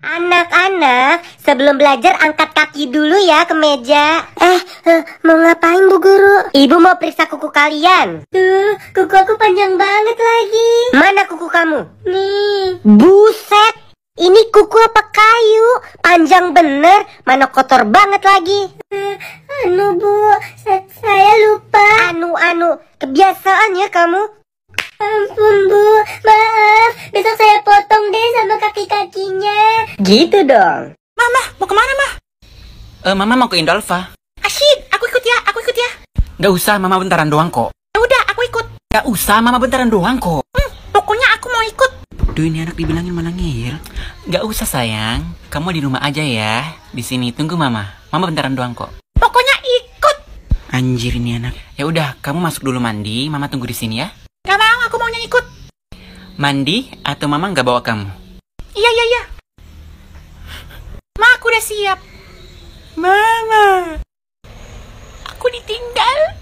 Anak-anak, sebelum belajar angkat kaki dulu ya ke meja. Eh, eh, mau ngapain Bu Guru? Ibu mau periksa kuku kalian. Tuh, kuku aku panjang banget lagi. Mana kuku kamu? Nih. Buset, ini kuku apa kayu? Panjang bener, mana kotor banget lagi. Eh, anu Bu, saya lupa. Anu-anu, kebiasaan ya kamu. Ampun Bu, maaf. Besok saya potong deh sama kaki-kakinya. Gitu dong. Mama, mau kemana, Ma? Uh, eh, mama mau ke Indolva. Asyik, aku ikut ya, aku ikut ya. Gak usah, Mama bentaran doang kok. Ya udah, aku ikut. Gak usah, Mama bentaran doang kok. Hmm, pokoknya aku mau ikut. Duh, ini anak dibilangin mana ngeyel. Gak usah, sayang. Kamu di rumah aja ya. Di sini, tunggu Mama. Mama bentaran doang kok. Pokoknya ikut. Anjir ini anak. Ya udah, kamu masuk dulu mandi. Mama tunggu di sini ya. Gak mau, aku maunya ikut. Mandi atau Mama gak bawa kamu? siap. Mama, aku ditinggal.